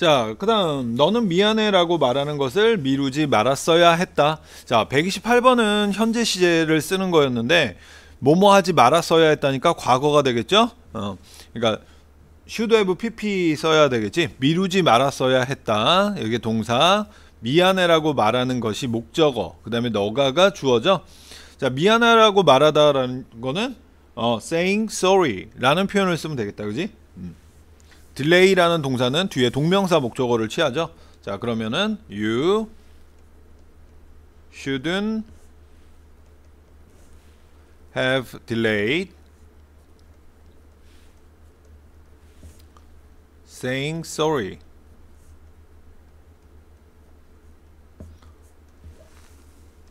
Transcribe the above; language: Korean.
자, 그 다음, 너는 미안해 라고 말하는 것을 미루지 말았어야 했다. 자, 128번은 현재 시제를 쓰는 거였는데, 뭐뭐 하지 말았어야 했다니까 과거가 되겠죠? 어, 그러니까, should have pp 써야 되겠지? 미루지 말았어야 했다. 여기 동사, 미안해 라고 말하는 것이 목적어, 그 다음에 너가가 주어져. 자, 미안해 라고 말하다라는 거는, 어, saying sorry 라는 표현을 쓰면 되겠다. 그지? 음. 딜레이라는 동사는 뒤에 동명사 목적어를 취하죠. 자, 그러면은 you shouldn't have delayed saying sorry.